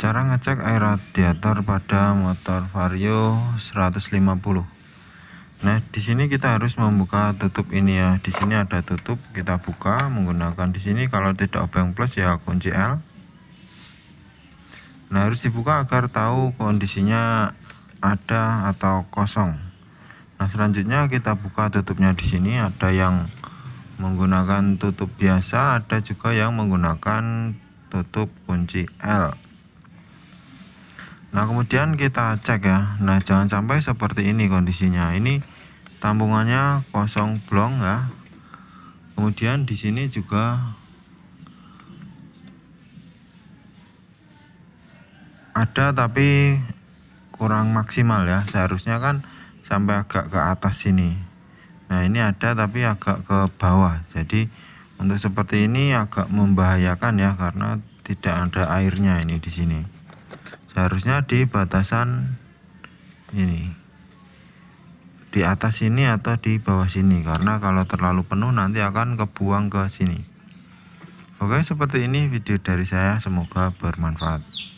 Cara ngecek air radiator pada motor Vario 150. Nah, di sini kita harus membuka tutup ini ya. Di sini ada tutup, kita buka menggunakan di sini kalau tidak obeng plus ya kunci L. Nah, harus dibuka agar tahu kondisinya ada atau kosong. Nah, selanjutnya kita buka tutupnya di sini ada yang menggunakan tutup biasa, ada juga yang menggunakan tutup kunci L. Nah kemudian kita cek ya Nah jangan sampai seperti ini kondisinya Ini tampungannya kosong blong ya Kemudian di sini juga Ada tapi kurang maksimal ya Seharusnya kan sampai agak ke atas sini Nah ini ada tapi agak ke bawah Jadi untuk seperti ini agak membahayakan ya Karena tidak ada airnya ini di sini harusnya di batasan ini di atas sini atau di bawah sini karena kalau terlalu penuh nanti akan kebuang ke sini oke seperti ini video dari saya semoga bermanfaat